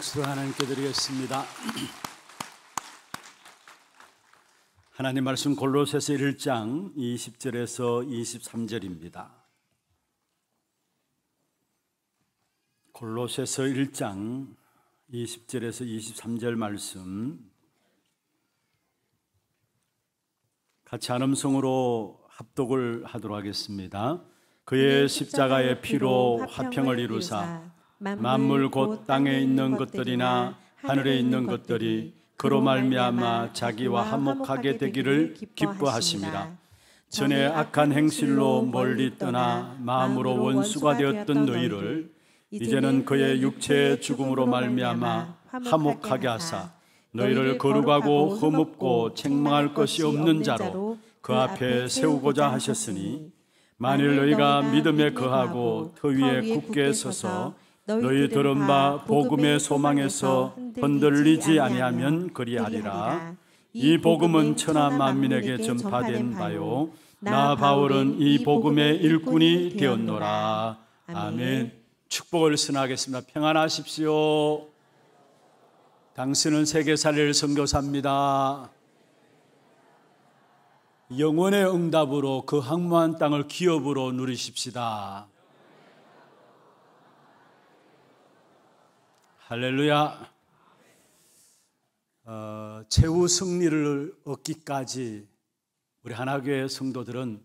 박수로 하나님께 드리겠습니다. 하나님 말씀 골로새서 1장 20절에서 23절입니다. 골로새서 1장 20절에서 23절 말씀 같이 한음성으로 합독을 하도록 하겠습니다. 그의 십자가의 피로 화평을 이루사 만물 곧 땅에 있는 것들이나 하늘에 있는 것들이 그로 말미암아 자기와 한목하게 되기를 기뻐하십이라 전에 악한 행실로 멀리 떠나 마음으로 원수가 되었던 너희를 이제는 그의 육체의 죽음으로 말미암아 화목하게 하사 너희를 거룩하고 흠없고 책망할 것이 없는 자로 그, 그 앞에 세우고자 하셨으니 만일 너희가 믿음에 거하고 터 위에 굳게 서서 너희 들은 바 복음의 소망에서 흔들리지 아니하면 그리하리라. 이 복음은 천하 만민에게 전파된 바요. 나 바울은 이 복음의 일꾼이 되었노라. 아멘. 축복을 선하겠습니다. 평안하십시오. 당신은 세계 살릴 선교사입니다. 영원의 응답으로 그 항모한 땅을 기업으로 누리십시다. 할렐루야. 어, 최후 승리를 얻기까지 우리 하나교회 성도들은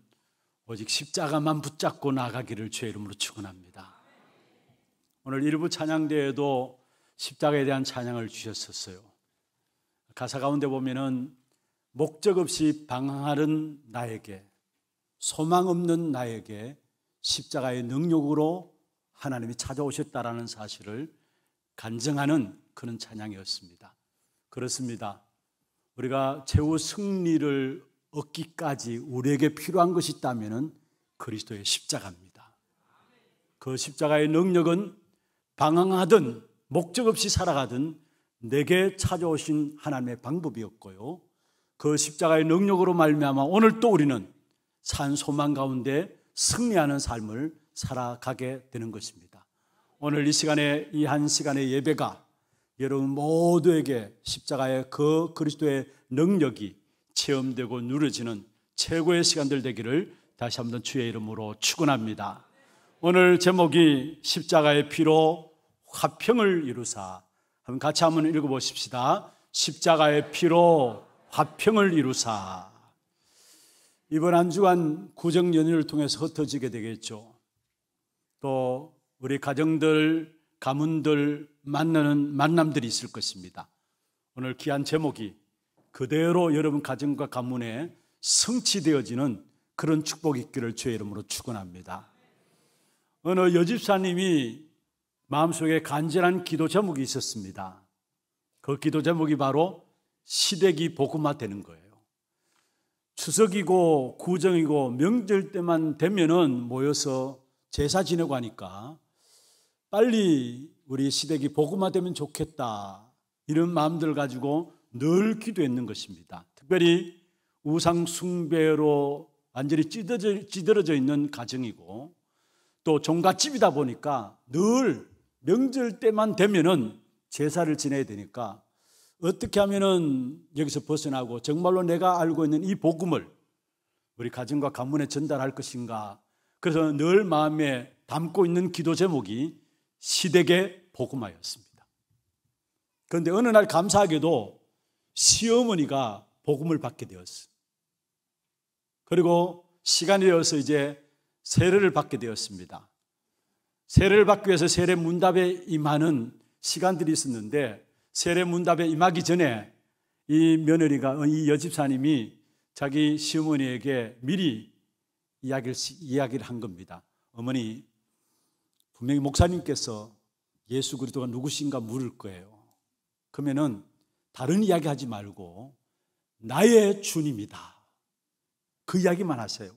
오직 십자가만 붙잡고 나가기를 죄의 이름으로 축원합니다. 오늘 일부 찬양대에도 십자가에 대한 찬양을 주셨었어요. 가사 가운데 보면은 목적 없이 방황하는 나에게 소망 없는 나에게 십자가의 능력으로 하나님이 찾아오셨다라는 사실을 간증하는 그런 찬양이었습니다. 그렇습니다. 우리가 최후 승리를 얻기까지 우리에게 필요한 것이 있다면 그리스도의 십자가입니다. 그 십자가의 능력은 방황하든 목적 없이 살아가든 내게 찾아오신 하나님의 방법이었고요. 그 십자가의 능력으로 말미암아 오늘 또 우리는 산 소망 가운데 승리하는 삶을 살아가게 되는 것입니다. 오늘 이 시간에 이 한 시간의 예배가 여러분 모두에게 십자가의 그 그리스도의 능력이 체험되고 누려지는 최고의 시간들 되기를 다시 한번 주의 이름으로 축원합니다. 오늘 제목이 십자가의 피로 화평을 이루사. 한번 같이 한번 읽어 보십시다. 십자가의 피로 화평을 이루사. 이번 한 주간 구정 연휴를 통해서 흩어지게 되겠죠. 또 우리 가정들, 가문들 만나는 만남들이 있을 것입니다. 오늘 귀한 제목이 그대로 여러분 가정과 가문에 성취되어지는 그런 축복이 있기를 주의 이름으로 축원합니다. 어느 여집사님이 마음속에 간절한 기도 제목이 있었습니다. 그 기도 제목이 바로 시댁이 복음화 되는 거예요. 추석이고 구정이고 명절 때만 되면은 모여서 제사 지내고 하니까 빨리 우리 시댁이 복음화되면 좋겠다. 이런 마음들 가지고 늘 기도했는 것입니다. 특별히 우상 숭배로 완전히 찌들어져, 찌들어져 있는 가정이고 또 종갓집이다 보니까 늘 명절 때만 되면은 제사를 지내야 되니까 어떻게 하면은 여기서 벗어나고 정말로 내가 알고 있는 이 복음을 우리 가정과 가문에 전달할 것인가. 그래서 늘 마음에 담고 있는 기도 제목이 시댁에 복음하였습니다. 그런데 어느 날 감사하게도 시어머니가 복음을 받게 되었어요. 그리고 시간이 되어서 이제 세례를 받게 되었습니다. 세례를 받기 위해서 세례 문답에 임하는 시간들이 있었는데 세례 문답에 임하기 전에 이 며느리가 어, 이 여집사님이 자기 시어머니에게 미리 이야기를, 이야기를 한 겁니다. 어머니 분명히 목사님께서 예수 그리스도가 누구신가 물을 거예요. 그러면은 다른 이야기 하지 말고 나의 주님이다. 그 이야기만 하세요.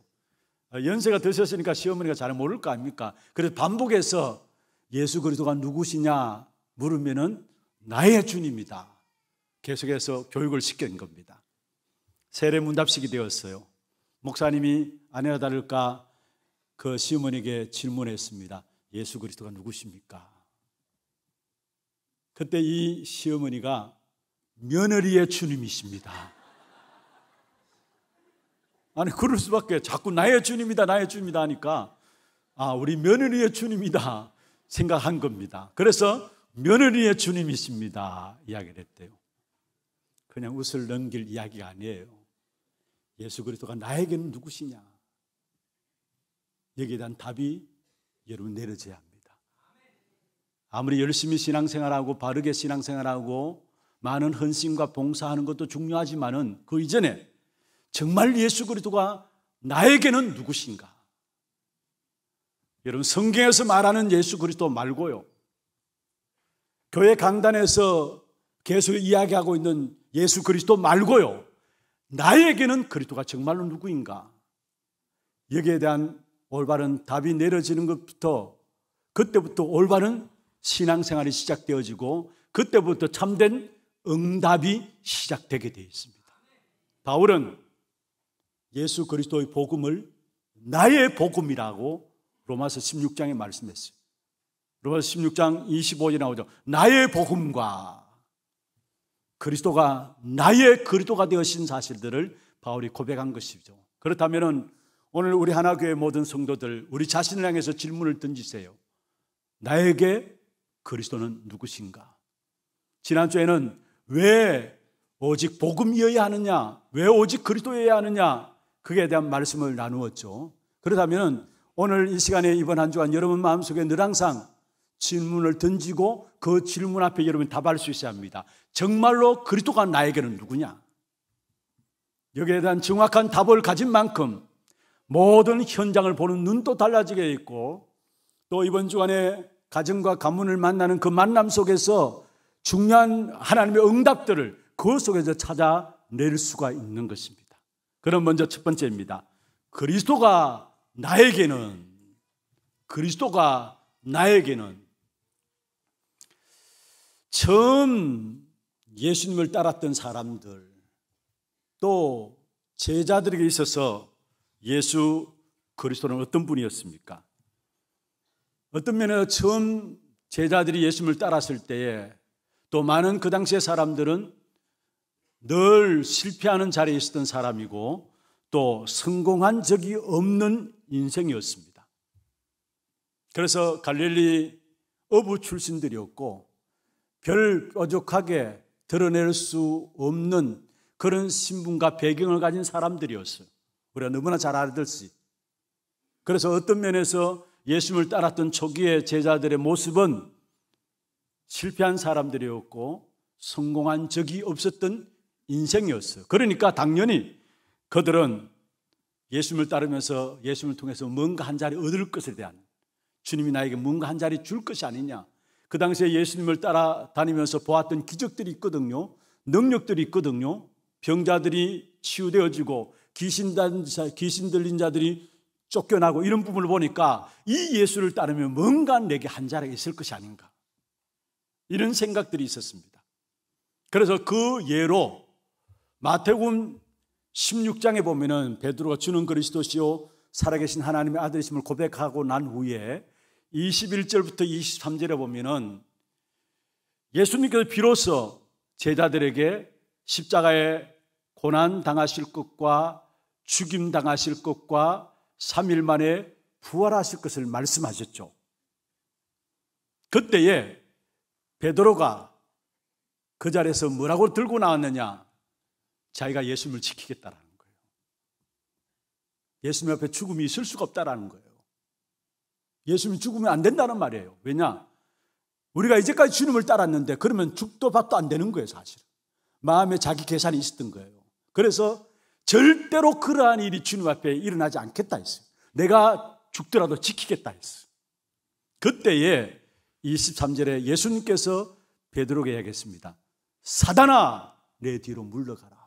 연세가 드셨으니까 시어머니가 잘 모를 거 아닙니까? 그래서 반복해서 예수 그리스도가 누구시냐 물으면은 나의 주님이다. 계속해서 교육을 시킨 겁니다. 세례 문답식이 되었어요. 목사님이 아내나 다를까 그 시어머니에게 질문했습니다. 예수 그리스도가 누구십니까? 그때 이 시어머니가 며느리의 주님이십니다. 아니 그럴 수밖에 자꾸 나의 주님이다 나의 주님이다 하니까 아 우리 며느리의 주님이다 생각한 겁니다. 그래서 며느리의 주님이십니다 이야기를 했대요. 그냥 웃을 넘길 이야기가 아니에요. 예수 그리스도가 나에게는 누구시냐? 여기에 대한 답이 여러분 내려져야 합니다. 아무리 열심히 신앙생활하고 바르게 신앙생활하고 많은 헌신과 봉사하는 것도 중요하지만은 그 이전에 정말 예수 그리스도가 나에게는 누구신가? 여러분 성경에서 말하는 예수 그리스도 말고요. 교회 강단에서 계속 이야기하고 있는 예수 그리스도 말고요. 나에게는 그리스도가 정말로 누구인가? 여기에 대한 올바른 답이 내려지는 것부터 그때부터 올바른 신앙생활이 시작되어지고 그때부터 참된 응답이 시작되게 되어 있습니다. 바울은 예수 그리스도의 복음을 나의 복음이라고 로마서 16장에 말씀했어요. 로마서 16장 25절에 나오죠. 나의 복음과 그리스도가 나의 그리스도가 되어신 사실들을 바울이 고백한 것이죠. 그렇다면은 오늘 우리 하나교회 모든 성도들 우리 자신을 향해서 질문을 던지세요. 나에게 그리스도는 누구신가? 지난주에는 왜 오직 복음이어야 하느냐? 왜 오직 그리스도여야 하느냐? 그에 대한 말씀을 나누었죠. 그렇다면 오늘 이 시간에 이번 한 주간 여러분 마음속에 늘 항상 질문을 던지고 그 질문 앞에 여러분 답할 수 있어야 합니다. 정말로 그리스도가 나에게는 누구냐? 여기에 대한 정확한 답을 가진 만큼 모든 현장을 보는 눈도 달라지게 있고 또 이번 주간에 가정과 가문을 만나는 그 만남 속에서 중요한 하나님의 응답들을 그 속에서 찾아낼 수가 있는 것입니다. 그럼 먼저 첫 번째입니다. 그리스도가 나에게는 그리스도가 나에게는 처음 예수님을 따랐던 사람들 또 제자들에게 있어서 예수 그리스도는 어떤 분이었습니까? 어떤 면에 처음 제자들이 예수님을 따랐을 때에 또 많은 그 당시의 사람들은 늘 실패하는 자리에 있었던 사람이고 또 성공한 적이 없는 인생이었습니다. 그래서 갈릴리 어부 출신들이었고 별 뾰족하게 드러낼 수 없는 그런 신분과 배경을 가진 사람들이었어요. 우리가 너무나 잘 알듯이. 그래서 어떤 면에서 예수님을 따랐던 초기의 제자들의 모습은 실패한 사람들이었고 성공한 적이 없었던 인생이었어요. 그러니까 당연히 그들은 예수님을 따르면서 예수님을 통해서 뭔가 한 자리 얻을 것에 대한 주님이 나에게 뭔가 한 자리 줄 것이 아니냐. 그 당시에 예수님을 따라다니면서 보았던 기적들이 있거든요. 능력들이 있거든요. 병자들이 치유되어지고 귀신 들린 자들이 쫓겨나고 이런 부분을 보니까 이 예수를 따르면 뭔가 내게 한자락이 있을 것이 아닌가. 이런 생각들이 있었습니다. 그래서 그 예로 마태복 16장에 보면은 베드로가 주는 그리스도시요 살아계신 하나님의 아들이심을 고백하고 난 후에 21절부터 23절에 보면은 예수님께서 비로소 제자들에게 십자가에 고난 당하실 것과 죽임당하실 것과 3일 만에 부활하실 것을 말씀하셨죠. 그때에 베드로가 그 자리에서 뭐라고 들고 나왔느냐? 자기가 예수님을 지키겠다라는 거예요. 예수님 앞에 죽음이 있을 수가 없다라는 거예요. 예수님 죽으면 안 된다는 말이에요. 왜냐? 우리가 이제까지 주님을 따랐는데 그러면 죽도 밥도 안 되는 거예요, 사실. 마음에 자기 계산이 있었던 거예요. 그래서 절대로 그러한 일이 주님 앞에 일어나지 않겠다 했어요. 내가 죽더라도 지키겠다 했어요. 그때에 23절에 예수님께서 베드로에게 이야기했습니다. 사단아 내 뒤로 물러가라.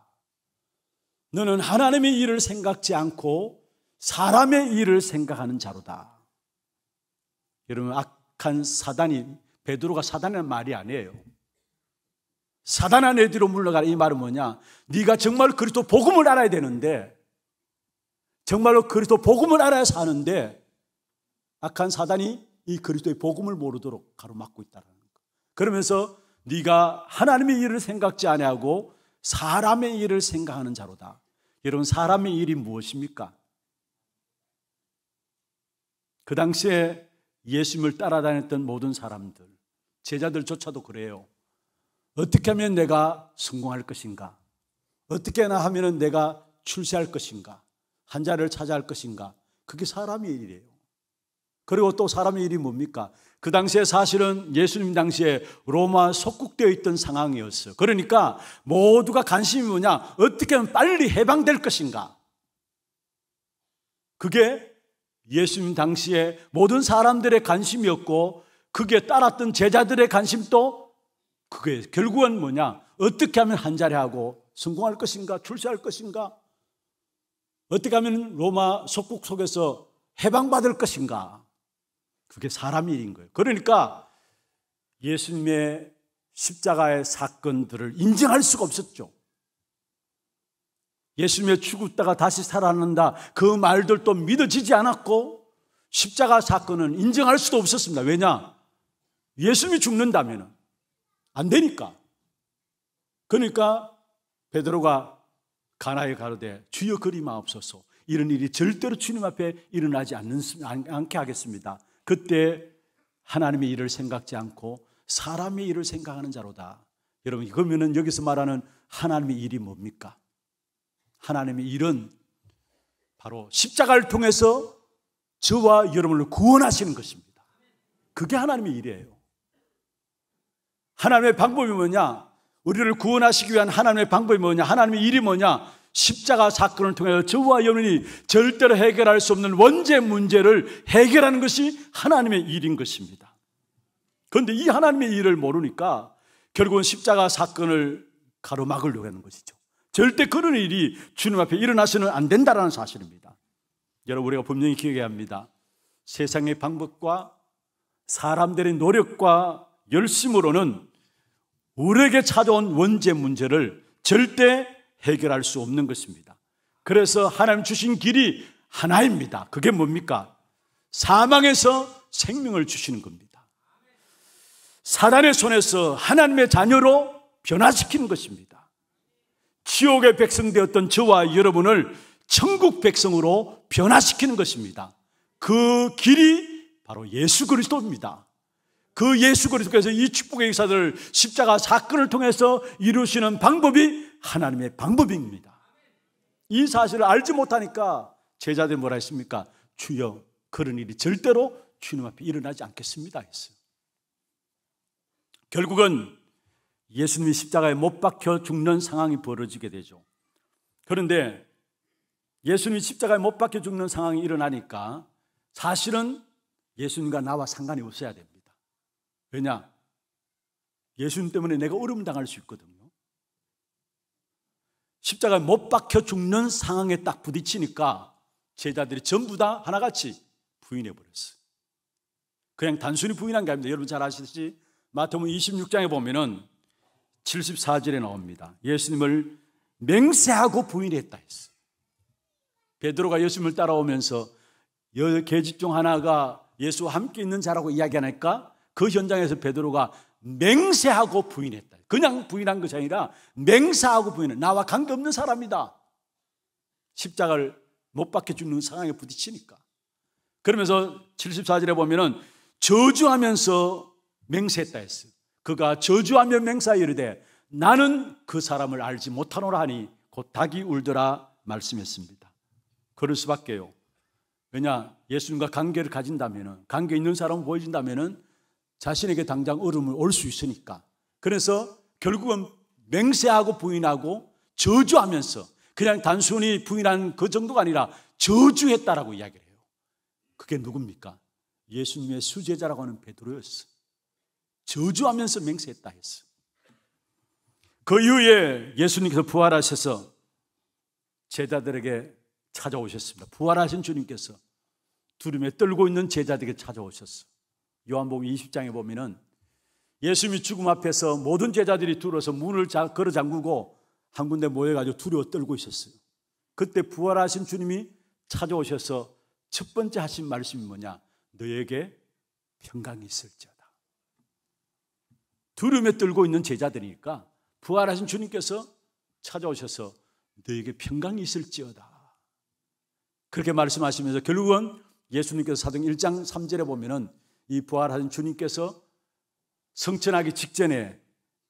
너는 하나님의 일을 생각지 않고 사람의 일을 생각하는 자로다. 여러분 악한 사단이 베드로가 사단이라는 말이 아니에요. 사단아 내 뒤로 물러가라 이 말은 뭐냐? 네가 정말 그리스도 복음을 알아야 되는데 정말로 그리스도 복음을 알아야 사는데 악한 사단이 이 그리스도의 복음을 모르도록 가로막고 있다는 거. 그러면서 네가 하나님의 일을 생각지 아니하고 사람의 일을 생각하는 자로다. 여러분 사람의 일이 무엇입니까? 그 당시에 예수님을 따라다녔던 모든 사람들, 제자들조차도 그래요. 어떻게 하면 내가 성공할 것인가? 어떻게 나 하면 내가 출세할 것인가? 한자를 차지할 것인가? 그게 사람의 일이에요. 그리고 또 사람의 일이 뭡니까? 그 당시에 사실은 예수님 당시에 로마 속국되어 있던 상황이었어요. 그러니까 모두가 관심이 뭐냐? 어떻게 하면 빨리 해방될 것인가? 그게 예수님 당시에 모든 사람들의 관심이었고 그게 따랐던 제자들의 관심도 그게 결국은 뭐냐? 어떻게 하면 한 자리 하고 성공할 것인가? 출세할 것인가? 어떻게 하면 로마 속국 속에서 해방받을 것인가? 그게 사람 일인 거예요. 그러니까 예수님의 십자가의 사건들을 인정할 수가 없었죠. 예수님의 죽었다가 다시 살아난다. 그 말들도 믿어지지 않았고 십자가 사건은 인정할 수도 없었습니다. 왜냐? 예수님이 죽는다면 안 되니까. 그러니까 베드로가 가나에 가로되 주여 그리 마없소서 이런 일이 절대로 주님 앞에 일어나지 않는, 않게 하겠습니다. 그때 하나님의 일을 생각지 않고 사람의 일을 생각하는 자로다. 여러분 그러면 여기서 말하는 하나님의 일이 뭡니까? 하나님의 일은 바로 십자가를 통해서 저와 여러분을 구원하시는 것입니다. 그게 하나님의 일이에요. 하나님의 방법이 뭐냐? 우리를 구원하시기 위한 하나님의 방법이 뭐냐? 하나님의 일이 뭐냐? 십자가 사건을 통해 저와 여러분이 절대로 해결할 수 없는 원죄 문제를 해결하는 것이 하나님의 일인 것입니다. 그런데 이 하나님의 일을 모르니까 결국은 십자가 사건을 가로막으려고 하는 것이죠. 절대 그런 일이 주님 앞에 일어나서는 안된다는 사실입니다. 여러분 우리가 분명히 기억해야 합니다. 세상의 방법과 사람들의 노력과 열심으로는 우리에게 찾아온 원죄 문제를 절대 해결할 수 없는 것입니다. 그래서 하나님 주신 길이 하나입니다. 그게 뭡니까? 사망에서 생명을 주시는 겁니다. 사단의 손에서 하나님의 자녀로 변화시키는 것입니다. 지옥의 백성 되었던 저와 여러분을 천국 백성으로 변화시키는 것입니다. 그 길이 바로 예수 그리스도입니다. 그 예수 그리스도께서 이 축복의 역사들을 십자가 사건을 통해서 이루시는 방법이 하나님의 방법입니다. 이 사실을 알지 못하니까 제자들 뭐라 했습니까? 주여 그런 일이 절대로 주님 앞에 일어나지 않겠습니다 했어요. 결국은 예수님이 십자가에 못 박혀 죽는 상황이 벌어지게 되죠. 그런데 예수님이 십자가에 못 박혀 죽는 상황이 일어나니까 사실은 예수님과 나와 상관이 없어야 됩니다. 왜냐? 예수님 때문에 내가 어려움 당할 수 있거든요. 십자가에 못 박혀 죽는 상황에 딱 부딪히니까 제자들이 전부 다 하나같이 부인해 버렸어요. 그냥 단순히 부인한 게 아닙니다. 여러분 잘 아시듯이 마태복음 26장에 보면은 74절에 나옵니다. 예수님을 맹세하고 부인했다 했어요. 베드로가 예수님을 따라오면서 여러 계집 중 하나가 예수와 함께 있는 자라고 이야기하니까 그 현장에서 베드로가 맹세하고 부인했다. 그냥 부인한 것이 아니라 맹세하고 부인해. 나와 관계없는 사람이다. 십자가를 못 박혀 죽는 상황에 부딪히니까. 그러면서 74절에 보면은 저주하면서 맹세했다 했어요. 그가 저주하며 맹사 세 이르되 나는 그 사람을 알지 못하노라 하니 곧 닭이 울더라 말씀했습니다. 그럴 수밖에요. 왜냐 예수님과 관계를 가진다면 관계 있는 사람 을보여준다면은 자신에게 당장 어려움을 올 수 있으니까. 그래서 결국은 맹세하고 부인하고 저주하면서 그냥 단순히 부인한 그 정도가 아니라 저주했다라고 이야기를 해요. 그게 누굽니까? 예수님의 수제자라고 하는 베드로였어. 저주하면서 맹세했다 했어. 그 이후에 예수님께서 부활하셔서 제자들에게 찾아오셨습니다. 부활하신 주님께서 두려움에 떨고 있는 제자들에게 찾아오셨어. 요한복음 20장에 보면은 예수님이 죽음 앞에서 모든 제자들이 둘어서 문을 걸어 잠그고 한 군데 모여가지고 두려워 떨고 있었어요. 그때 부활하신 주님이 찾아오셔서 첫 번째 하신 말씀이 뭐냐? 너에게 평강이 있을지어다. 두려움에 떨고 있는 제자들이니까 부활하신 주님께서 찾아오셔서 너에게 평강이 있을지어다. 그렇게 말씀하시면서 결국은 예수님께서 사등 1장 3절에 보면은 이 부활하신 주님께서 성천하기 직전에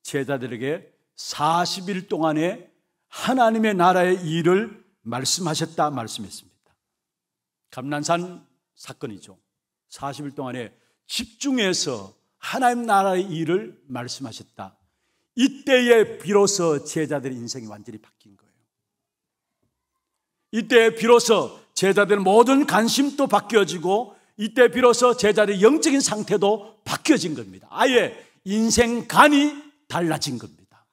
제자들에게 40일 동안에 하나님의 나라의 일을 말씀하셨다 말씀했습니다. 감난산 사건이죠. 40일 동안에 집중해서 하나님 나라의 일을 말씀하셨다. 이때에 비로소 제자들의 인생이 완전히 바뀐 거예요. 이때에 비로소 제자들의 모든 관심도 바뀌어지고 이때 비로소 제자들의 영적인 상태도 바뀌어진 겁니다. 아예 인생관이 달라진 겁니다.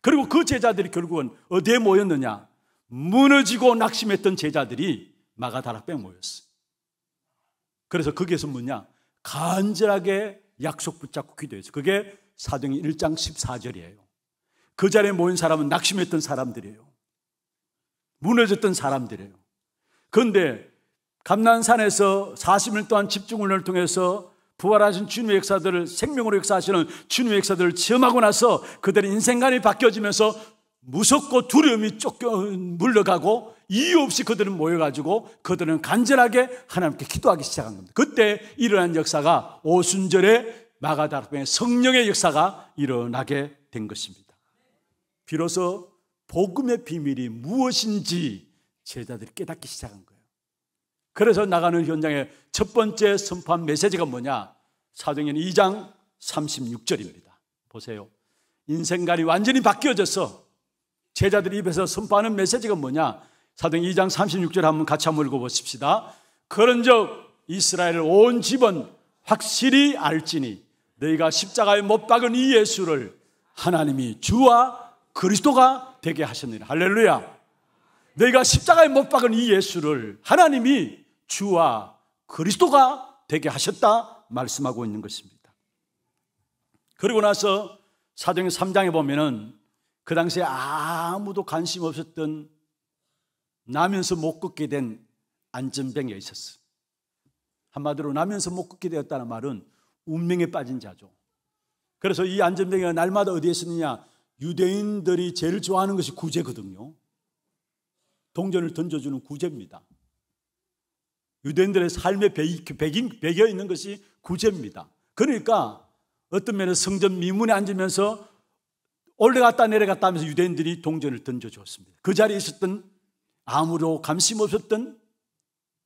그리고 그 제자들이 결국은 어디에 모였느냐? 무너지고 낙심했던 제자들이 마가다락방에 모였어요. 그래서 거기에서 뭐냐? 간절하게 약속 붙잡고 기도했어요. 그게 사정 1장 14절이에요. 그 자리에 모인 사람은 낙심했던 사람들이에요. 무너졌던 사람들이에요. 그런데 감난산에서 40일 동안 집중훈련을 통해서 부활하신 주님의 역사들을 생명으로 역사하시는 주님의 역사들을 체험하고 나서 그들의 인생관이 바뀌어지면서 무섭고 두려움이 쫓겨 물러가고 이유 없이 그들은 모여가지고 그들은 간절하게 하나님께 기도하기 시작한 겁니다. 그때 일어난 역사가 오순절에 마가다락방의 성령의 역사가 일어나게 된 것입니다. 비로소 복음의 비밀이 무엇인지 제자들이 깨닫기 시작한 거니다 그래서 나가는 현장에첫 번째 선포한 메시지가 뭐냐? 사도행 2장 36절입니다. 보세요. 인생관이 완전히 바뀌어져서 제자들 입에서 선포하는 메시지가 뭐냐? 사도 2장 36절 한번 같이 한번 읽어보십시다. 그런즉 이스라엘 온 집은 확실히 알지니 너희가 십자가에 못 박은 이 예수를 하나님이 주와 그리스도가 되게 하셨느니라. 할렐루야. 너희가 십자가에 못 박은 이 예수를 하나님이 주와 그리스도가 되게 하셨다 말씀하고 있는 것입니다. 그리고 나서 사도행 3장에 보면은 그 당시에 아무도 관심 없었던 나면서 못 걷게 된 안전병이 있었어. 한마디로 나면서 못 걷게 되었다는 말은 운명에 빠진 자죠. 그래서 이 안전병이 날마다 어디에 있었느냐? 유대인들이 제일 좋아하는 것이 구제거든요. 동전을 던져주는 구제입니다. 유대인들의 삶에 배겨 있는 것이 구제입니다. 그러니까 어떤 면에 성전 미문에 앉으면서 올라갔다 내려갔다 하면서 유대인들이 동전을 던져주었습니다. 그 자리에 있었던 아무로 감심 없었던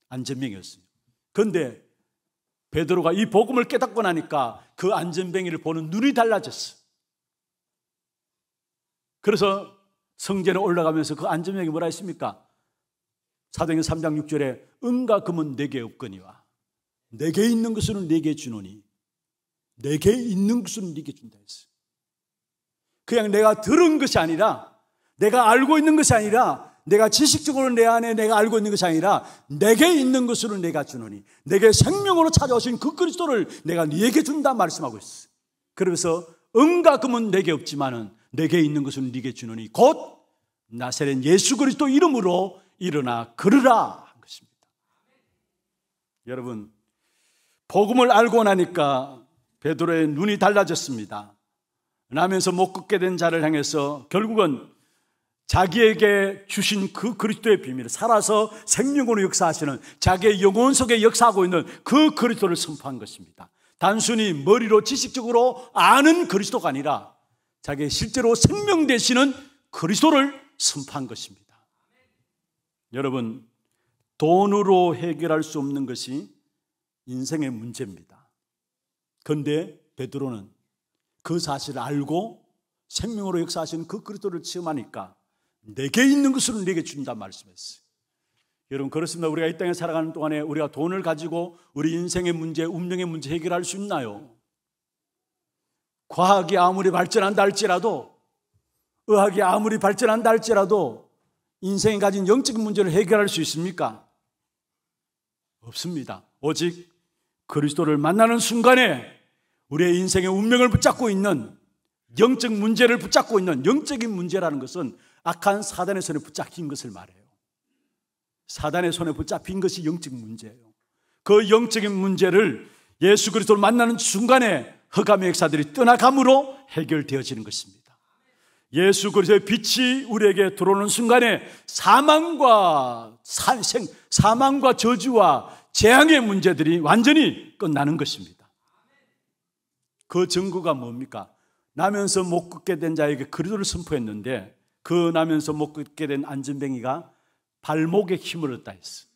안전병이었습니다. 그런데 베드로가 이 복음을 깨닫고 나니까 그 안전병이를 보는 눈이 달라졌어. 그래서 성전에 올라가면서 그 안전병이 뭐라 했습니까? 사도행 3장 6절에 은과 금은 내게 없거니와 내게 있는 것은 내게 주노니 내게 있는 것은 네게 준다 했어 그냥 내가 들은 것이 아니라 내가 알고 있는 것이 아니라 내가 지식적으로 내 안에 내가 알고 있는 것이 아니라 내게 있는 것으로 내가 주노니 내게 생명으로 찾아오신 그 그리스도를 내가 네게 준다 말씀하고 있어. 그러면서 은과 금은 내게 없지만은 내게 있는 것은 네게 주노니 곧 나세렛 예수 그리스도 이름으로 일어나 걸으라 한 것입니다. 여러분 복음을 알고 나니까 베드로의 눈이 달라졌습니다. 나면서 못 걷게 된 자를 향해서 결국은 자기에게 주신 그 그리스도의 비밀 살아서 생명으로 역사하시는 자기의 영혼 속에 역사하고 있는 그 그리스도를 선포한 것입니다. 단순히 머리로 지식적으로 아는 그리스도가 아니라 자기의 실제로 생명 되시는 그리스도를 선포한 것입니다. 여러분, 돈으로 해결할 수 없는 것이 인생의 문제입니다. 그런데 베드로는 그 사실을 알고 생명으로 역사하신 그 그리스도를 체험하니까 내게 있는 것을 내게 준다 말씀했어요. 여러분 그렇습니다. 우리가 이 땅에 살아가는 동안에 우리가 돈을 가지고 우리 인생의 문제, 운명의 문제 해결할 수 있나요? 과학이 아무리 발전한다 할지라도 의학이 아무리 발전한다 할지라도 인생이 가진 영적 인 문제를 해결할 수 있습니까? 없습니다. 오직 그리스도를 만나는 순간에 우리의 인생의 운명을 붙잡고 있는 영적 문제를 붙잡고 있는 영적인 문제라는 것은 악한 사단의 손에 붙잡힌 것을 말해요. 사단의 손에 붙잡힌 것이 영적 문제예요. 그 영적인 문제를 예수 그리스도를 만나는 순간에 허감의 역사들이 떠나감으로 해결되어지는 것입니다. 예수 그리스도의 빛이 우리에게 들어오는 순간에 사망과 산생, 사망과 저주와 재앙의 문제들이 완전히 끝나는 것입니다. 그 증거가 뭡니까? 나면서 못 걷게 된 자에게 그리스도를 선포했는데 그 나면서 못 걷게 된 안전뱅이가 발목에 힘을 얻다 했어.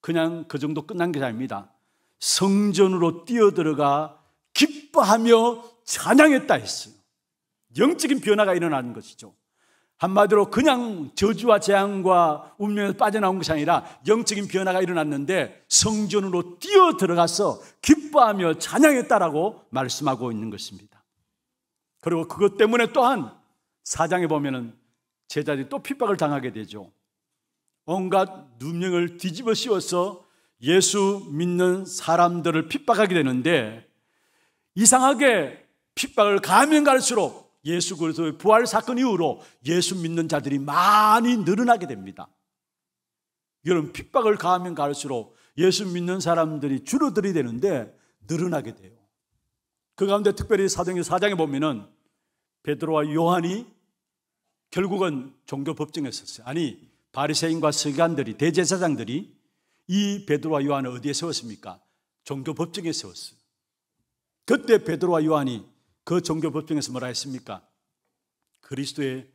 그냥 그 정도 끝난 게 아닙니다. 성전으로 뛰어들어가 기뻐하며 찬양했다 했어요. 영적인 변화가 일어나는 것이죠. 한마디로 그냥 저주와 재앙과 운명에서 빠져나온 것이 아니라 영적인 변화가 일어났는데 성전으로 뛰어 들어가서 기뻐하며 찬양했다라고 말씀하고 있는 것입니다. 그리고 그것 때문에 또한 사장에 보면은 제자들이 또 핍박을 당하게 되죠. 온갖 누명을 뒤집어 씌워서 예수 믿는 사람들을 핍박하게 되는데 이상하게 핍박을 가면 갈수록 예수 그리스도의 부활 사건 이후로 예수 믿는 자들이 많이 늘어나게 됩니다. 여러분 핍박을 가하면 가할수록 예수 믿는 사람들이 줄어들이 되는데 늘어나게 돼요. 그 가운데 특별히 사도행 4장에 보면은 베드로와 요한이 결국은 종교 법정에 섰어요. 아니 바리새인과 서기관들이 대제사장들이 이 베드로와 요한을 어디에 세웠습니까? 종교 법정에 세웠어요. 그때 베드로와 요한이 그 종교 법정에서 뭐라 했습니까? 그리스도의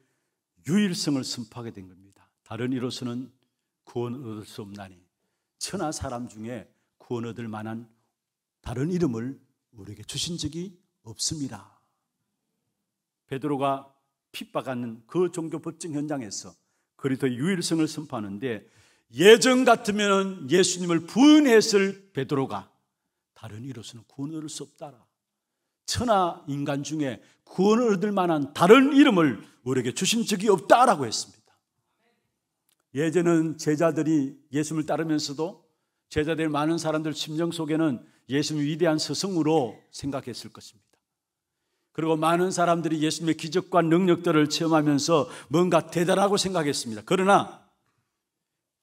유일성을 선포하게 된 겁니다. 다른 이로서는 구원 얻을 수 없나니 천하 사람 중에 구원 얻을 만한 다른 이름을 우리에게 주신 적이 없습니다. 베드로가 핍박하는 그 종교 법정 현장에서 그리스도의 유일성을 선포하는데 예정 같으면 예수님을 부인했을 베드로가 다른 이로서는 구원 얻을 수 없다라. 천하 인간 중에 구원을 얻을 만한 다른 이름을 우리에게 주신 적이 없다라고 했습니다. 예전은 제자들이 예수를 따르면서도 제자들 많은 사람들 심령 속에는 예수님 위대한 스승으로 생각했을 것입니다. 그리고 많은 사람들이 예수님의 기적과 능력들을 체험하면서 뭔가 대단하고 생각했습니다. 그러나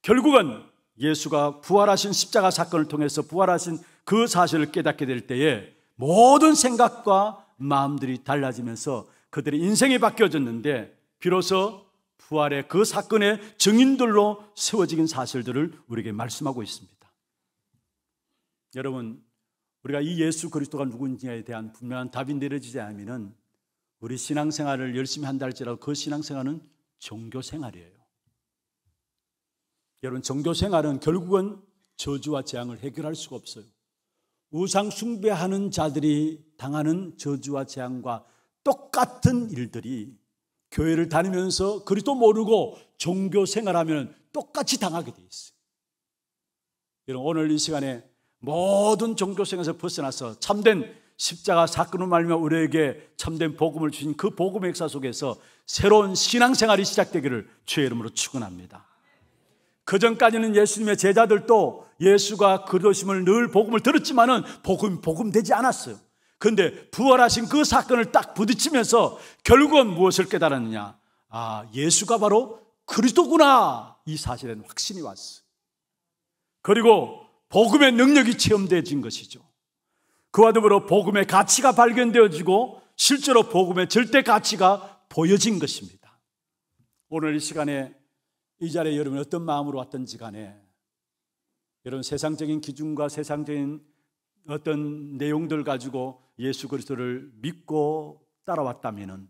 결국은 예수가 부활하신 십자가 사건을 통해서 부활하신 그 사실을 깨닫게 될 때에 모든 생각과 마음들이 달라지면서 그들의 인생이 바뀌어졌는데 비로소 부활의 그 사건의 증인들로 세워진 사실들을 우리에게 말씀하고 있습니다. 여러분, 우리가 이 예수 그리스도가 누군지에 대한 분명한 답이 내려지지 않으면 우리 신앙생활을 열심히 한다 할지라도 그 신앙생활은 종교생활이에요. 여러분, 종교생활은 결국은 저주와 재앙을 해결할 수가 없어요. 우상 숭배하는 자들이 당하는 저주와 재앙과 똑같은 일들이 교회를 다니면서 그리도 모르고 종교 생활하면 똑같이 당하게 돼 있어요. 여러 오늘 이 시간에 모든 종교 생활에서 벗어나서 참된 십자가 사건을 말미 우리에게 참된 복음을 주신 그 복음의 역사 속에서 새로운 신앙생활이 시작되기를 주의 이름으로 축원합니다. 그 전까지는 예수님의 제자들도 예수가 그도심을늘 복음을 들었지만은 복음 복음 되지 않았어요. 근데 부활하신 그 사건을 딱 부딪히면서 결국은 무엇을 깨달았느냐? 아, 예수가 바로 그리스도구나. 이 사실에는 확신이 왔어. 그리고 복음의 능력이 체험되어진 것이죠. 그와 더불어 복음의 가치가 발견되어지고 실제로 복음의 절대 가치가 보여진 것입니다. 오늘 이 시간에 이 자리에 여러분 어떤 마음으로 왔던지 간에 여러분 세상적인 기준과 세상적인 어떤 내용들 가지고 예수 그리스도를 믿고 따라왔다면은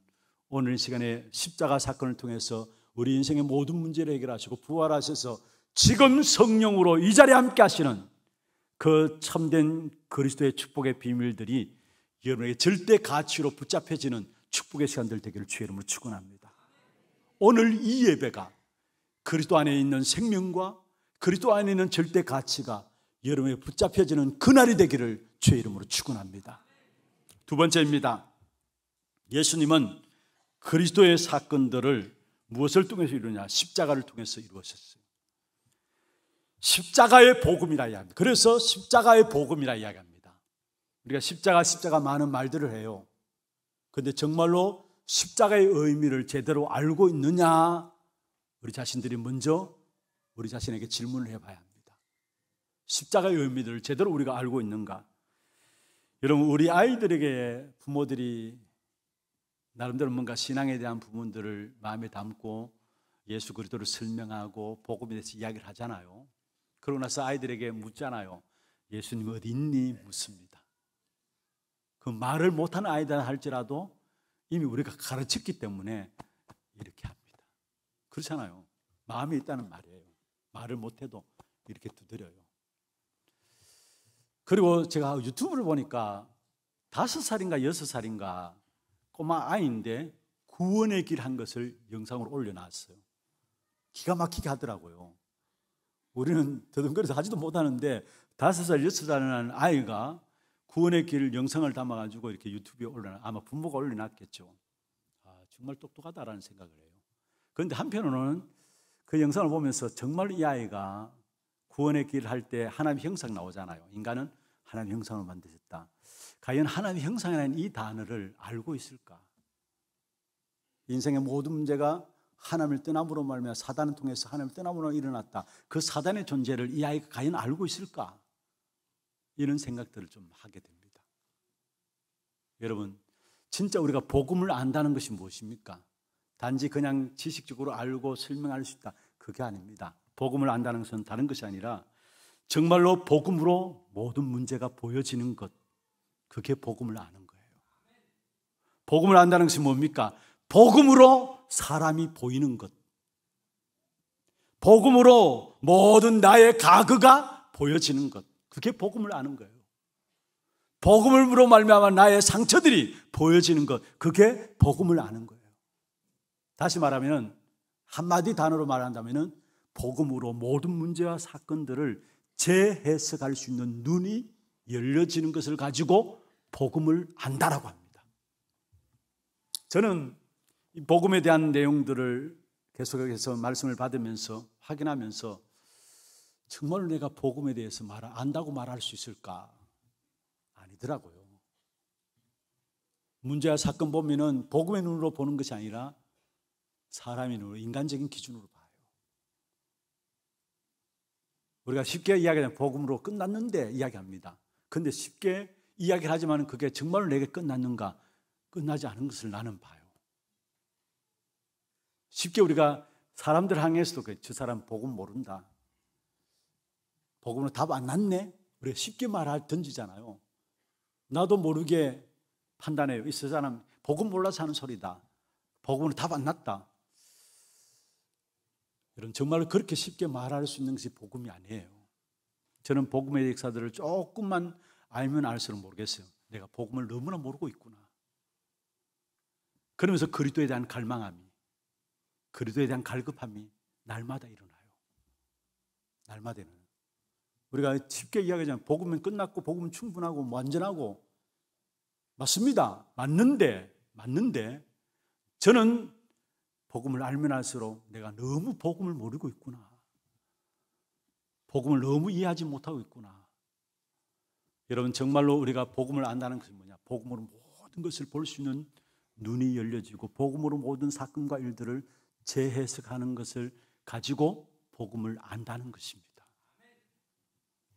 오늘 시간에 십자가 사건을 통해서 우리 인생의 모든 문제를 해결하시고 부활하셔서 지금 성령으로 이 자리에 함께 하시는 그 참된 그리스도의 축복의 비밀들이 여러분에게 절대 가치로 붙잡혀지는 축복의 시간들 되기를 주의 이름으로 축원합니다. 오늘 이 예배가 그리스도 안에 있는 생명과 그리스도 안에 있는 절대 가치가 여러분에 붙잡혀지는 그날이 되기를 주의 이름으로 축원합니다. 두 번째입니다. 예수님은 그리스도의 사건들을 무엇을 통해서 이루냐? 십자가를 통해서 이루어졌어요. 십자가의 복음이라 이야기합니다. 그래서 십자가의 복음이라 이야기합니다. 우리가 십자가 십자가 많은 말들을 해요. 근데 정말로 십자가의 의미를 제대로 알고 있느냐? 우리 자신들이 먼저 우리 자신에게 질문을 해봐야 합니다. 십자가의 의미를 제대로 우리가 알고 있는가? 여러분, 우리 아이들에게 부모들이 나름대로 뭔가 신앙에 대한 부분들을 마음에 담고 예수 그리스도를 설명하고 복음에 대해서 이야기를 하잖아요. 그러고 나서 아이들에게 묻잖아요. 예수님 어디 있니? 묻습니다. 그 말을 못하는 아이들 할지라도 이미 우리가 가르쳤기 때문에 이렇게 합니다. 그렇잖아요. 마음이 있다는 말이에요. 말을 못해도 이렇게 두드려요. 그리고 제가 유튜브를 보니까 다섯 살인가 여섯 살인가 꼬마 아이인데 구원의 길 한 것을 영상으로 올려놨어요. 기가 막히게 하더라고요. 우리는 더듬거려서 하지도 못하는데 다섯 살 여섯 살이라는 아이가 구원의 길 영상을 담아가지고 이렇게 유튜브에 올려놔 아마 부모가 올려놨겠죠. 아, 정말 똑똑하다라는 생각을 해요. 그런데 한편으로는 그 영상을 보면서 정말 이 아이가 구원의 길을 할 때 하나님 형상 나오잖아요. 인간은 하나님 형상을 만드셨다. 과연 하나님 형상이라는 이 단어를 알고 있을까? 인생의 모든 문제가 하나님을 떠남으로 말며 사단을 통해서 하나님을 떠남으로 일어났다. 그 사단의 존재를 이 아이가 과연 알고 있을까? 이런 생각들을 좀 하게 됩니다. 여러분, 진짜 우리가 복음을 안다는 것이 무엇입니까? 단지 그냥 지식적으로 알고 설명할 수 있다. 그게 아닙니다. 복음을 안다는 것은 다른 것이 아니라 정말로 복음으로 모든 문제가 보여지는 것. 그게 복음을 아는 거예요. 복음을 안다는 것이 뭡니까? 복음으로 사람이 보이는 것. 복음으로 모든 나의 가그가 보여지는 것. 그게 복음을 아는 거예요. 복음으로 말미암아 나의 상처들이 보여지는 것. 그게 복음을 아는 거예요. 다시 말하면 한마디 단어로 말한다면 복음으로 모든 문제와 사건들을 재해석할 수 있는 눈이 열려지는 것을 가지고 복음을 안다라고 합니다. 저는 복음에 대한 내용들을 계속해서 말씀을 받으면서 확인하면서 정말 내가 복음에 대해서 말 안다고 말할 수 있을까? 아니더라고요. 문제와 사건 보면은 복음의 눈으로 보는 것이 아니라 사람인으로 인간적인 기준으로 봐요. 우리가 쉽게 이야기하면 복음으로 끝났는데 이야기합니다. 근데 쉽게 이야기를 하지만 그게 정말로 내게 끝났는가? 끝나지 않은 것을 나는 봐요. 쉽게 우리가 사람들 향해서도 그래, 저 사람 복음 모른다. 복음으로 답 안 났네? 우리가 쉽게 말할 던지잖아요. 나도 모르게 판단해요. 이 사람 복음 몰라서 하는 소리다. 복음으로 답 안 났다. 여러분 정말로 그렇게 쉽게 말할 수 있는 것이 복음이 아니에요. 저는 복음의 역사들을 조금만 알면 알수록 모르겠어요. 내가 복음을 너무나 모르고 있구나. 그러면서 그리스도에 대한 갈망함이 그리스도에 대한 갈급함이 날마다 일어나요. 날마다 일 우리가 쉽게 이야기하자면 복음은 끝났고 복음은 충분하고 완전하고 맞습니다. 맞는데 맞는데 저는 복음을 알면 알수록 내가 너무 복음을 모르고 있구나. 복음을 너무 이해하지 못하고 있구나. 여러분 정말로 우리가 복음을 안다는 것이 뭐냐? 복음으로 모든 것을 볼 수 있는 눈이 열려지고 복음으로 모든 사건과 일들을 재해석하는 것을 가지고 복음을 안다는 것입니다.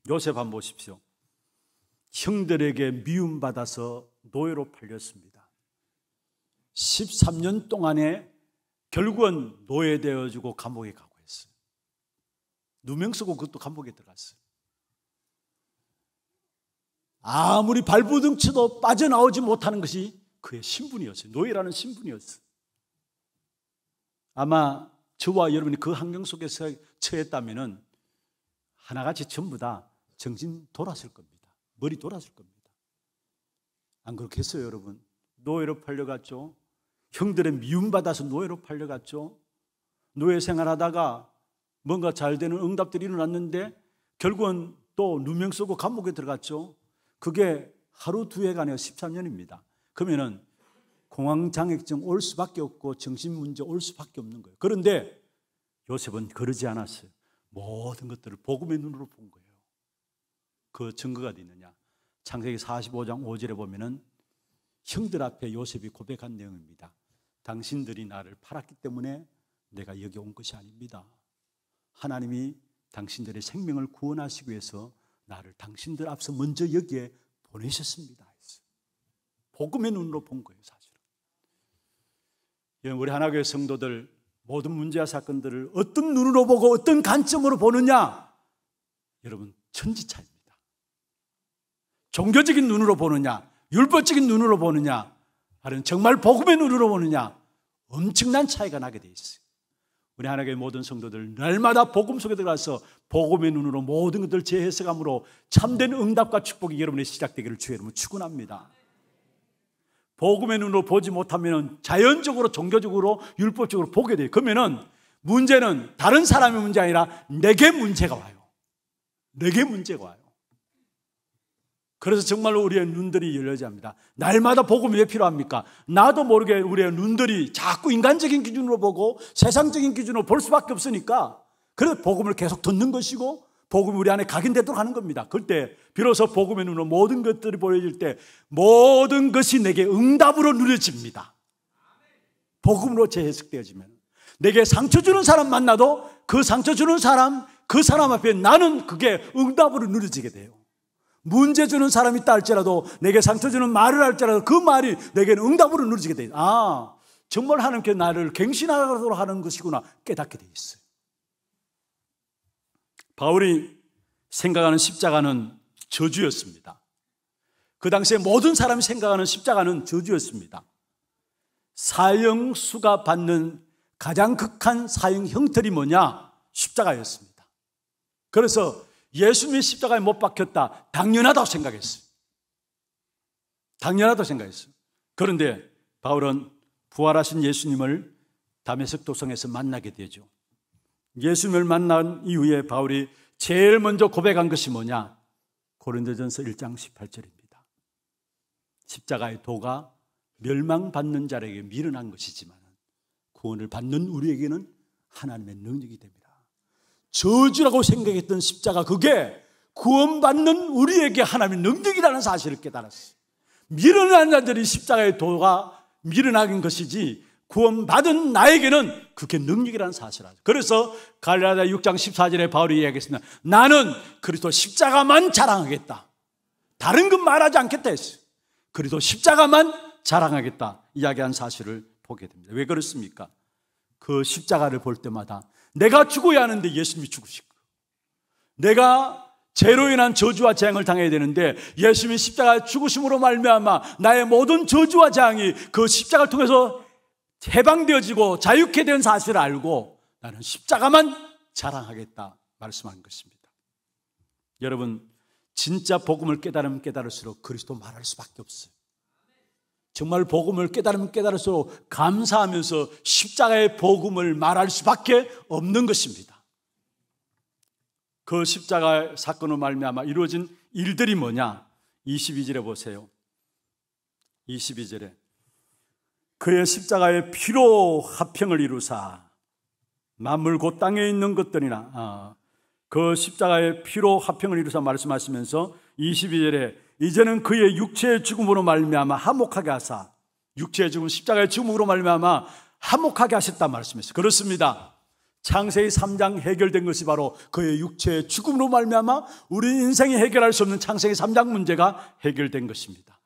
요셉 한번 보십시오. 형들에게 미움받아서 노예로 팔렸습니다. 13년 동안의 결국은 노예되어지고 감옥에 가고 했어요. 누명 쓰고 그것도 감옥에 들어갔어요. 아무리 발부둥치도 빠져나오지 못하는 것이 그의 신분이었어요. 노예라는 신분이었어요. 아마 저와 여러분이 그 환경 속에서 처했다면 하나같이 전부 다 정신 돌았을 겁니다. 머리 돌았을 겁니다. 안 그렇겠어요, 여러분? 노예로 팔려갔죠? 형들의 미움받아서 노예로 팔려갔죠. 노예 생활하다가 뭔가 잘 되는 응답들이 일어났는데 결국은 또 누명 쓰고 감옥에 들어갔죠. 그게 하루 두 해가 아니라 13년입니다. 그러면은 공황장애증 올 수밖에 없고 정신문제 올 수밖에 없는 거예요. 그런데 요셉은 그러지 않았어요. 모든 것들을 복음의 눈으로 본 거예요. 그 증거가 되느냐 창세기 45장 5절에 보면은 형들 앞에 요셉이 고백한 내용입니다. 당신들이 나를 팔았기 때문에 내가 여기 온 것이 아닙니다. 하나님이 당신들의 생명을 구원하시기 위해서 나를 당신들 앞서 먼저 여기에 보내셨습니다. 복음의 눈으로 본 거예요, 사실은. 우리 하나교회 성도들 모든 문제와 사건들을 어떤 눈으로 보고 어떤 관점으로 보느냐? 여러분, 천지 차입니다. 종교적인 눈으로 보느냐, 율법적인 눈으로 보느냐, 아니면 정말 복음의 눈으로 보느냐, 엄청난 차이가 나게 돼 있어요. 우리 하나님의 모든 성도들 날마다 복음 속에 들어가서 복음의 눈으로 모든 것들 재해석함으로 참된 응답과 축복이 여러분의 시작되기를 주의 이름으 축원합니다. 복음의 눈으로 보지 못하면 자연적으로 종교적으로 율법적으로 보게 돼요. 그러면은 문제는 다른 사람의 문제 아니라 내게 문제가 와요. 내게 문제가 와요. 그래서 정말로 우리의 눈들이 열려야 합니다. 날마다 복음이 왜 필요합니까? 나도 모르게 우리의 눈들이 자꾸 인간적인 기준으로 보고 세상적인 기준으로 볼 수밖에 없으니까 그래서 복음을 계속 듣는 것이고 복음이 우리 안에 각인되도록 하는 겁니다. 그때 비로소 복음의 눈으로 모든 것들이 보여질 때 모든 것이 내게 응답으로 누려집니다. 복음으로 재해석되어지면 내게 상처 주는 사람 만나도 그 상처 주는 사람 그 사람 앞에 나는 그게 응답으로 누려지게 돼요. 문제 주는 사람이 있다 할지라도 내게 상처 주는 말을 할지라도 그 말이 내게는 응답으로 누어지게 돼. 아, 정말 하나님께 나를 갱신하도록 하는 것이구나 깨닫게 돼 있어요. 바울이 생각하는 십자가는 저주였습니다. 그 당시에 모든 사람이 생각하는 십자가는 저주였습니다. 사형 수가 받는 가장 극한 사형 형태이 뭐냐? 십자가였습니다. 그래서 예수님이 십자가에 못 박혔다. 당연하다고 생각했어요. 당연하다고 생각했어요. 그런데 바울은 부활하신 예수님을 담에색 도성에서 만나게 되죠. 예수님을 만난 이후에 바울이 제일 먼저 고백한 것이 뭐냐? 고린도전서 1장 18절입니다. 십자가의 도가 멸망받는 자에게 미련한 것이지만 구원을 받는 우리에게는 하나님의 능력이 됩니다. 저주라고 생각했던 십자가 그게 구원받는 우리에게 하나님의 능력이라는 사실을 깨달았어요. 미련한 자들이 십자가의 도가 미련한 것이지 구원받은 나에게는 그게 능력이라는 사실을 알죠. 그래서 갈라디 6장 14절에 바울이 이야기했습니다. 나는 그리스도 십자가만 자랑하겠다. 다른 건 말하지 않겠다 했어요. 그리스도 십자가만 자랑하겠다 이야기한 사실을 보게 됩니다. 왜 그렇습니까? 그 십자가를 볼 때마다 내가 죽어야 하는데 예수님이 죽으시고 내가 죄로 인한 저주와 재앙을 당해야 되는데 예수님이 십자가 죽으심으로 말미암아 나의 모든 저주와 재앙이 그 십자가를 통해서 해방되어지고 자유케 된 사실을 알고 나는 십자가만 자랑하겠다 말씀한 것입니다. 여러분 진짜 복음을 깨달으면 깨달을수록 그리스도 말할 수밖에 없어요. 정말 복음을 깨달으면 깨달을수록 감사하면서 십자가의 복음을 말할 수밖에 없는 것입니다. 그 십자가 사건으로 말미암아 이루어진 일들이 뭐냐? 22절에 보세요. 22절에 그의 십자가의 피로 합평을 이루사 만물 곧 땅에 있는 것들이나 아, 그 십자가의 피로 합평을 이루사 말씀하시면서 22절에 이제는 그의 육체의 죽음으로 말미암아 한목하게 하사 육체의 죽음 십자가의 죽음으로 말미암아 한목하게 하셨다 말씀했어요. 그렇습니다. 창세기 3장 해결된 것이 바로 그의 육체의 죽음으로 말미암아 우리 인생이 해결할 수 없는 창세기 3장 문제가 해결된 것입니다.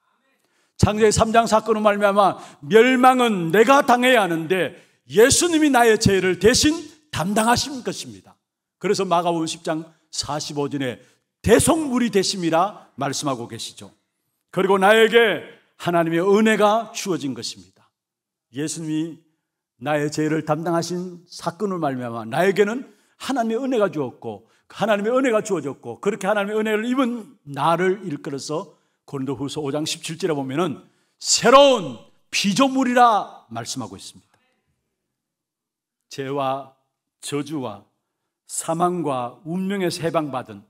창세기 3장 사건으로 말미암아 멸망은 내가 당해야 하는데 예수님이 나의 죄를 대신 담당하신 것입니다. 그래서 마가복음 10장 45절에 대성물이 되심이라 말씀하고 계시죠. 그리고 나에게 하나님의 은혜가 주어진 것입니다. 예수님이 나의 죄를 담당하신 사건을 말미암아 나에게는 하나님의 은혜가 주었고 하나님의 은혜가 주어졌고 그렇게 하나님의 은혜를 입은 나를 일컬어서 고린도후서 5장 17절에 보면은 새로운 피조물이라 말씀하고 있습니다. 죄와 저주와 사망과 운명에서 해방받은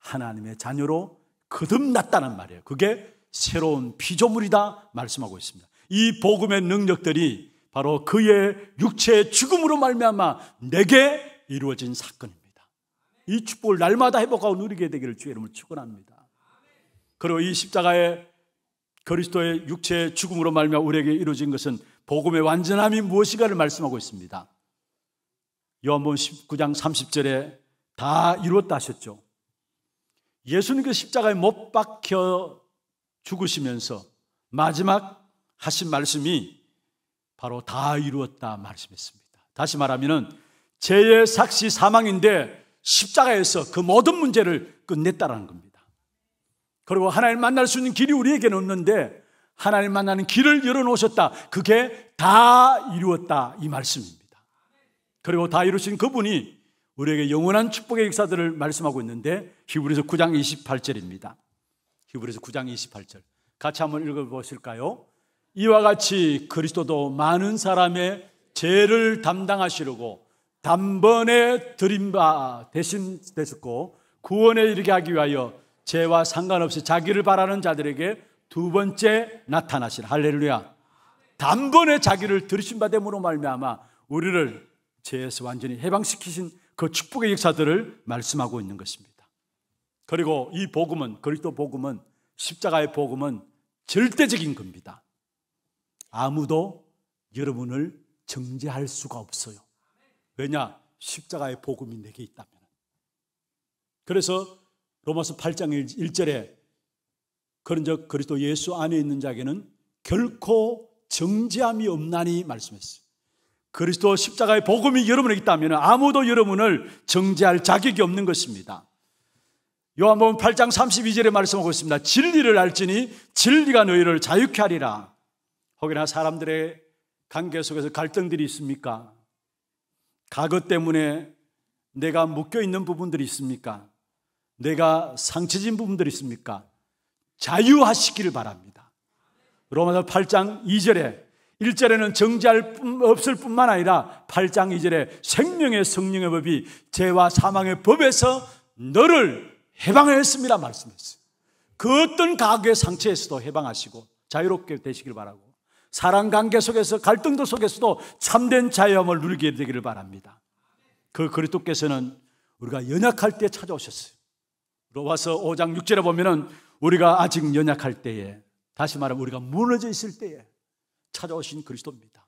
하나님의 자녀로 거듭났다는 말이에요. 그게 새로운 피조물이다 말씀하고 있습니다. 이 복음의 능력들이 바로 그의 육체의 죽음으로 말미암아 내게 이루어진 사건입니다. 이 축복을 날마다 회복하고 누리게 되기를 주의 이름을 축원합니다. 그리고 이 십자가의 그리스도의 육체의 죽음으로 말미암아 우리에게 이루어진 것은 복음의 완전함이 무엇인가를 말씀하고 있습니다. 요한복음 19장 30절에 다 이루었다 하셨죠. 예수님께서 십자가에 못 박혀 죽으시면서 마지막 하신 말씀이 바로 다 이루었다 말씀했습니다. 다시 말하면은 죄의 삭시 사망인데 십자가에서 그 모든 문제를 끝냈다라는 겁니다. 그리고 하나님 만날 수 있는 길이 우리에게는 없는데 하나님 만나는 길을 열어놓으셨다. 그게 다 이루었다. 이 말씀입니다. 그리고 다 이루신 그분이 우리에게 영원한 축복의 역사들을 말씀하고 있는데 히브리서 9장 28절입니다. 히브리서 9장 28절. 같이 한번 읽어 보실까요? 이와 같이 그리스도도 많은 사람의 죄를 담당하시려고 단번에 드린 바 대신 되셨고 구원에 이르게 하기 위하여 죄와 상관없이 자기를 바라는 자들에게 두 번째 나타나신 할렐루야. 단번에 자기를 드리신바 됨으로 말미암아 우리를 죄에서 완전히 해방시키신 그 축복의 역사들을 말씀하고 있는 것입니다. 그리고 이 복음은 그리스도 복음은 십자가의 복음은 절대적인 겁니다. 아무도 여러분을 정죄할 수가 없어요. 왜냐? 십자가의 복음이 내게 있다면. 그래서 로마서 8장 1절에 그런즉 그리스도 예수 안에 있는 자에게는 결코 정죄함이 없나니 말씀했어요. 그리스도 십자가의 복음이 여러분에게 있다면 아무도 여러분을 정죄할 자격이 없는 것입니다. 요한복음 8장 32절에 말씀하고 있습니다. 진리를 알지니 진리가 너희를 자유케 하리라. 혹여나 사람들의 관계 속에서 갈등들이 있습니까? 과거 때문에 내가 묶여 있는 부분들이 있습니까? 내가 상처진 부분들이 있습니까? 자유하시기를 바랍니다. 로마서 8장 2절에 1절에는 정죄할 뿐, 없을 뿐만 아니라 8장 2절에 생명의 성령의 법이 죄와 사망의 법에서 너를 해방했습니다 말씀했어요. 그 어떤 가교 상처에서도 해방하시고 자유롭게 되시길 바라고 사랑 관계 속에서 갈등도 속에서도 참된 자유함을 누리게 되기를 바랍니다. 그 그리스도께서는 우리가 연약할 때 찾아오셨어요. 로마서 5장 6절에 보면은 우리가 아직 연약할 때에 다시 말하면 우리가 무너져 있을 때에 찾아오신 그리스도입니다.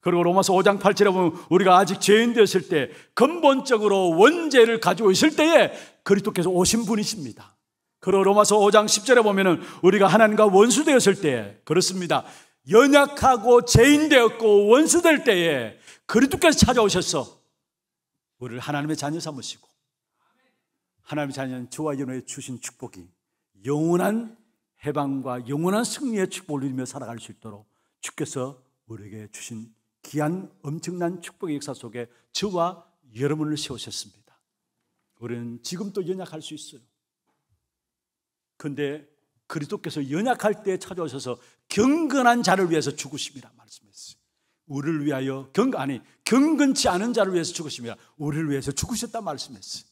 그리고 로마서 5장 8절에 보면 우리가 아직 죄인 되었을 때 근본적으로 원죄를 가지고 있을 때에 그리스도께서 오신 분이십니다. 그리고 로마서 5장 10절에 보면은 우리가 하나님과 원수 되었을 때 그렇습니다. 연약하고 죄인 되었고 원수 될 때에 그리스도께서 찾아오셔서 우리를 하나님의 자녀 삼으시고 하나님의 자녀는 저와 연호에 주신 축복이 영원한 해방과 영원한 승리의 축복을 누리며 살아갈 수 있도록 주께서 우리에게 주신 귀한 엄청난 축복의 역사 속에 저와 여러분을 세우셨습니다. 우리는 지금도 연약할 수 있어요. 그런데 그리스도께서 연약할 때 찾아오셔서 경건한 자를 위해서 죽으십니다. 말씀했어요. 우리를 위하여 경 아니 경건치 않은 자를 위해서 죽으십니다. 우리를 위해서 죽으셨다 말씀했어요.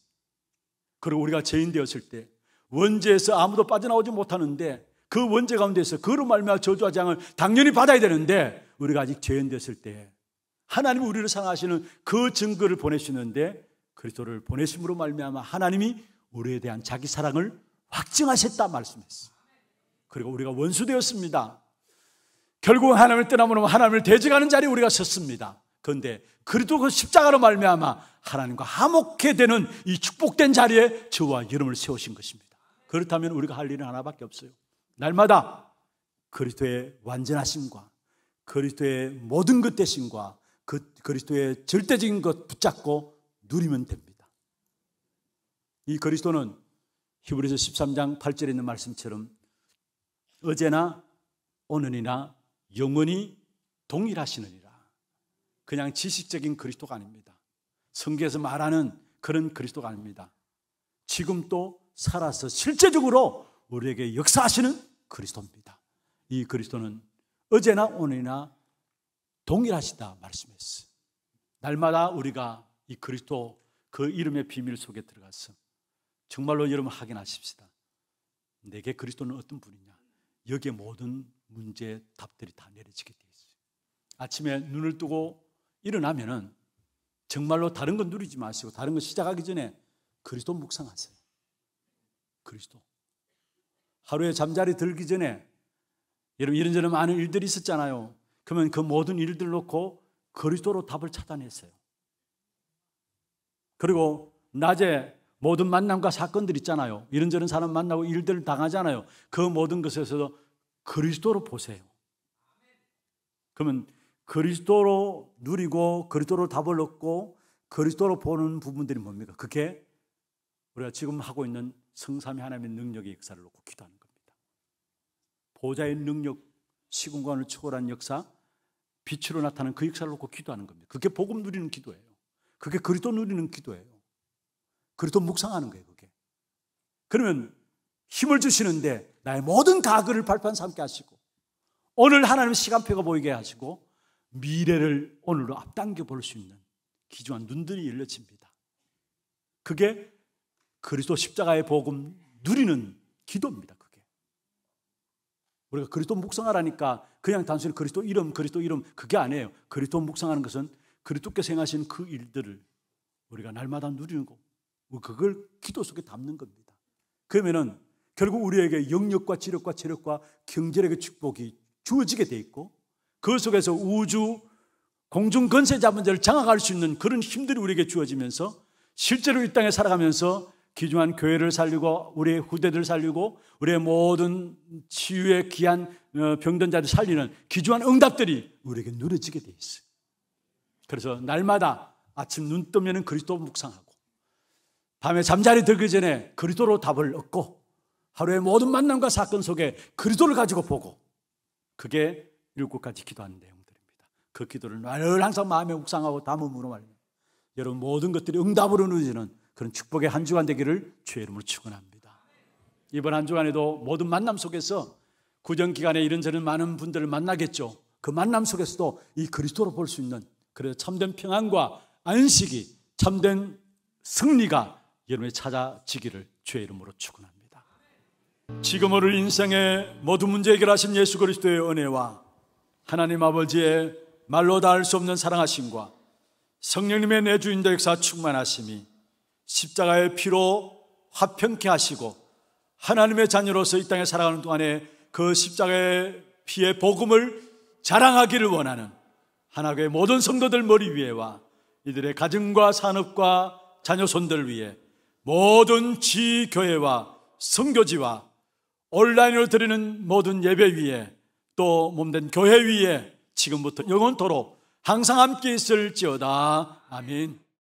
그리고 우리가 죄인 되었을 때 원죄에서 아무도 빠져나오지 못하는데 그 원죄 가운데서 거로 말미암아 저주와 장을 당연히 받아야 되는데 우리가 아직 죄인됐을 때 하나님 우리를 사랑하시는 그 증거를 보내시는데 그리스도를 보내심으로 말미암아 하나님이 우리에 대한 자기 사랑을 확증하셨다 말씀했어. 그리고 우리가 원수 되었습니다. 결국 하나님을 떠나면 하나님을 대적하는 자리에 우리가 섰습니다. 그런데 그래도 그 십자가로 말미암아 하나님과 화목해 되는 이 축복된 자리에 저와 여러분을 세우신 것입니다. 그렇다면 우리가 할 일은 하나밖에 없어요. 날마다 그리스도의 완전하심과 그리스도의 모든 것 대신과 그 그리스도의 절대적인 것 붙잡고 누리면 됩니다. 이 그리스도는 히브리서 13장 8절에 있는 말씀처럼 어제나 오늘이나 영원히 동일하시느니라. 그냥 지식적인 그리스도가 아닙니다. 성경에서 말하는 그런 그리스도가 아닙니다. 지금 또 살아서 실제적으로 우리에게 역사하시는 그리스도입니다. 이 그리스도는 어제나 오늘이나 동일하시다 말씀했어 날마다 우리가 이 그리스도 그 이름의 비밀 속에 들어가서 정말로 여러분 확인하십시다. 내게 그리스도는 어떤 분이냐? 여기에 모든 문제 답들이 다 내려지게 돼 있어요. 아침에 눈을 뜨고 일어나면은 정말로 다른 건 누리지 마시고 다른 거 시작하기 전에 그리스도 묵상하세요. 그리스도 하루에 잠자리 들기 전에 여러분 이런저런 많은 일들이 있었잖아요. 그러면 그 모든 일들 놓고 그리스도로 답을 찾아냈어요. 그리고 낮에 모든 만남과 사건들 있잖아요. 이런저런 사람 만나고 일들을 당하잖아요. 그 모든 것에서도 그리스도로 보세요. 그러면 그리스도로 누리고 그리스도로 답을 얻고 그리스도로 보는 부분들이 뭡니까? 그게 우리가 지금 하고 있는 성삼위 하나님의 능력의 역사를 놓고 기도하는 겁니다. 보좌의 능력, 시공간을 초월한 역사, 빛으로 나타난 그 역사를 놓고 기도하는 겁니다. 그게 복음 누리는 기도예요. 그게 그리스도 누리는 기도예요. 그리스도 묵상하는 거예요, 그게. 그러면 힘을 주시는데 나의 모든 가그를 발판 삼게 하시고 오늘 하나님 시간표가 보이게 하시고 미래를 오늘로 앞당겨 볼 수 있는 기조한 눈들이 열려집니다. 그게 그리스도 십자가의 복음 누리는 기도입니다. 그게 우리가 그리스도 묵상하라니까 그냥 단순히 그리스도 이름 그리스도 이름 그게 아니에요. 그리스도 묵상하는 것은 그리스도께생하신그 일들을 우리가 날마다 누리는 거. 그걸 기도 속에 담는 겁니다. 그러면은 결국 우리에게 영역과 지력과 체력과 경제력의 축복이 주어지게 돼 있고 그 속에서 우주 공중 건세 자문제를 장악할 수 있는 그런 힘들이 우리에게 주어지면서 실제로 이 땅에 살아가면서 귀중한 교회를 살리고 우리의 후대들 살리고 우리의 모든 치유의 귀한 어, 병든 자를 살리는 귀중한 응답들이 우리에게 누려지게 돼 있어요. 그래서 날마다 아침 눈 뜨면 그리스도 묵상하고 밤에 잠자리 들기 전에 그리스도로 답을 얻고 하루의 모든 만남과 사건 속에 그리스도를 가지고 보고 그게 일곱 가지 기도하는 내용들입니다. 그 기도를 늘 항상 마음에 묵상하고 담음으로 말입 여러분 모든 것들이 응답으로 누리는 그런 축복의 한 주간 되기를 주의 이름으로 축원합니다. 이번 한 주간에도 모든 만남 속에서 구정 기간에 이런저런 많은 분들을 만나겠죠. 그 만남 속에서도 이 그리스도로 볼 수 있는 그래서 참된 평안과 안식이 참된 승리가 여러분의 찾아지기를 주의 이름으로 축원합니다. 지금 오늘 인생의 모든 문제 해결하신 예수 그리스도의 은혜와 하나님 아버지의 말로 다할 수 없는 사랑하심과 성령님의 내주인도 역사 충만하심이 십자가의 피로 화평케 하시고 하나님의 자녀로서 이 땅에 살아가는 동안에 그 십자가의 피의 복음을 자랑하기를 원하는 하나교의 모든 성도들 머리 위에와 이들의 가정과 산업과 자녀손들 위해 모든 지교회와 성교지와 온라인으로 드리는 모든 예배 위에 또 몸된 교회 위에 지금부터 영원토록 항상 함께 있을지어다. 아멘.